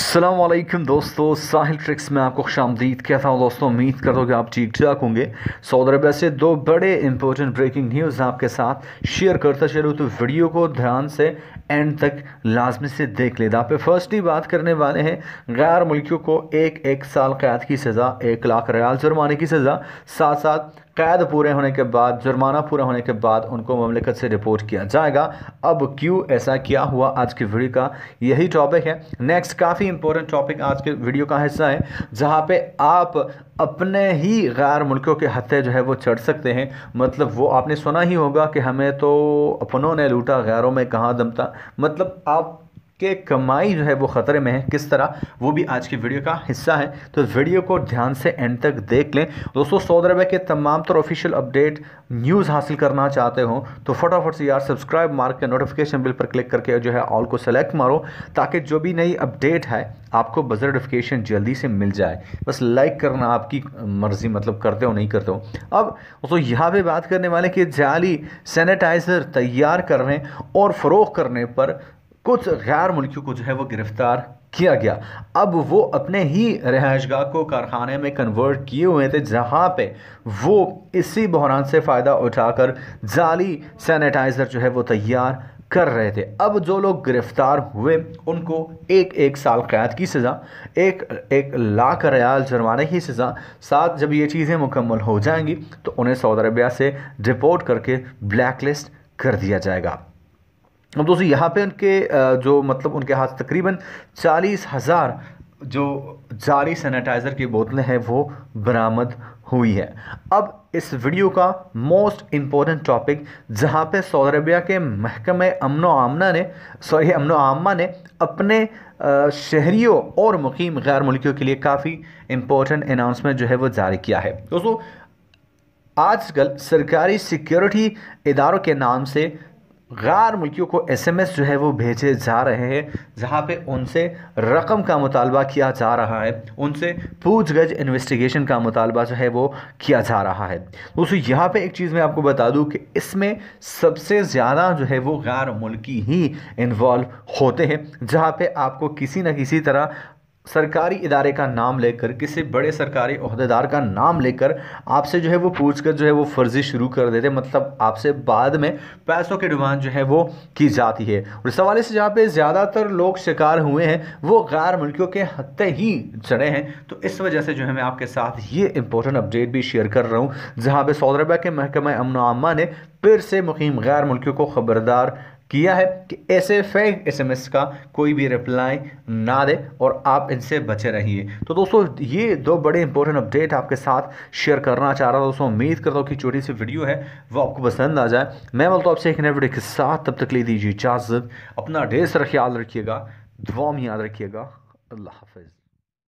असलम दोस्तों साहिल ट्रिक्स में आपको खुश आमदीद कहता हूँ दोस्तों उम्मीद कर दो कि आप ठीक ठाक होंगे सऊदी अरबिया से दो बड़े इंपॉर्टेंट ब्रेकिंग न्यूज़ आपके साथ शेयर करता चलूँ तो वीडियो को ध्यान से एंड तक लाजमी से देख लें आप फर्स्ट ही बात करने वाले हैं गैर मुल्कियों को एक एक साल कैद की सज़ा एक लाख रियाल जुर्माने की सज़ा साथ साथ कैद पूरे होने के बाद जुर्माना पूरा होने के बाद उनको ममलिकत से रिपोर्ट किया जाएगा अब क्यों ऐसा किया हुआ आज की वीडियो का यही टॉपिक है नेक्स्ट काफ़ी इंपॉर्टेंट टॉपिक आज के वीडियो का हिस्सा है जहाँ पे आप अपने ही गैर मुल्कों के हत्या जो है वो चढ़ सकते हैं मतलब वो आपने सुना ही होगा कि हमें तो अपनों ने लूटा गैरों में कहाँ दमता मतलब आप के कमाई जो है वो ख़तरे में है किस तरह वो भी आज की वीडियो का हिस्सा है तो वीडियो को ध्यान से एंड तक देख लें दोस्तों सऊदी अरब के तमाम तर ऑफिशियल अपडेट न्यूज़ हासिल करना चाहते हो तो फटाफट से यार सब्सक्राइब मार के नोटिफिकेशन बिल पर क्लिक करके जो है ऑल को सेलेक्ट मारो ताकि जो भी नई अपडेट है आपको बजर नोटिफिकेशन जल्दी से मिल जाए बस लाइक करना आपकी मर्ज़ी मतलब करते हो नहीं करते हो अब दोस्तों यहाँ पे बात करने वाले कि जाली सैनिटाइज़र तैयार करने और फ़रोग करने पर कुछ गैर मुल्कियों को जो है वो गिरफ्तार किया गया अब वो अपने ही रहायशगाह को कारखाने में कन्वर्ट किए हुए थे जहाँ पे वो इसी बहरान से फ़ायदा उठाकर जाली सैनिटाइज़र जो है वो तैयार कर रहे थे अब जो लोग गिरफ्तार हुए उनको एक एक साल कैद की सज़ा एक एक लाख रयाल जुर्माने की सज़ा साथ जब ये चीज़ें मुकम्मल हो जाएंगी तो उन्हें सऊदी अरबिया से रिपोर्ट करके ब्लैक लिस्ट कर दिया जाएगा अब दोस्तों यहाँ पे उनके जो मतलब उनके हाथ तकरीबन चालीस हज़ार जो जाली सैनिटाइज़र की बोतलें हैं वो बरामद हुई है अब इस वीडियो का मोस्ट इम्पोर्टेंट टॉपिक जहाँ पे सऊदी अरबिया के महकमे अमन आमना ने सॉरी अमन आमा ने अपने शहरीों और मुकीम गैर मुल्कियों के लिए काफ़ी इम्पोर्टेंट अनाउंसमेंट जो है वो जारी किया है दोस्तों आजकल सरकारी सिक्योरिटी इदारों के नाम से गैर मुल्कियों को एस एम एस जो है वो भेजे जा रहे हैं जहाँ पे उनसे रकम का मुतालबा किया जा रहा है उनसे पूछ गज इन्वेस्टिगेशन का मुतालबा जो है वो किया जा रहा है दोस्तों यहाँ पे एक चीज़ मैं आपको बता दूँ कि इसमें सबसे ज़्यादा जो है वो गैर मुल्की ही इन्वॉल्व होते हैं जहाँ पे आपको किसी न किसी तरह सरकारी इदारे का नाम लेकर किसी बड़े सरकारी अहदेदार का नाम लेकर आपसे जो है वो पूछ कर जो है वो फर्जी शुरू कर देते मतलब आपसे बाद में पैसों की डिमांड जो है वो की जाती है और इस हवाले से जहाँ पे ज़्यादातर लोग शिकार हुए हैं वो गैर मुल्कियों के हत्ते ही चढ़े हैं तो इस वजह से जो है मैं आपके साथ ये इंपॉर्टेंट अपडेट भी शेयर कर रहा हूँ जहाँ पर सऊदी अरबिया के महकमा अमन आमा ने फिर से मुकीम गैर मुल्कियों को खबरदार किया है कि ऐसे फेक एसएमएस का कोई भी रिप्लाई ना दे और आप इनसे बचे रहिए तो दोस्तों ये दो बड़े इंपॉर्टेंट अपडेट आपके साथ शेयर करना चाह रहा हूँ दोस्तों उम्मीद करता हूँ कि छोटी सी वीडियो है वो आपको पसंद आ जाए मैं बोलता हूँ आपसे एक नए वीडियो के साथ तब तक ले दीजिए इजाज़त अपना ढेर सारा ख्याल रखिएगा दुआ में याद रखिएगा अल्लाह हाफिज़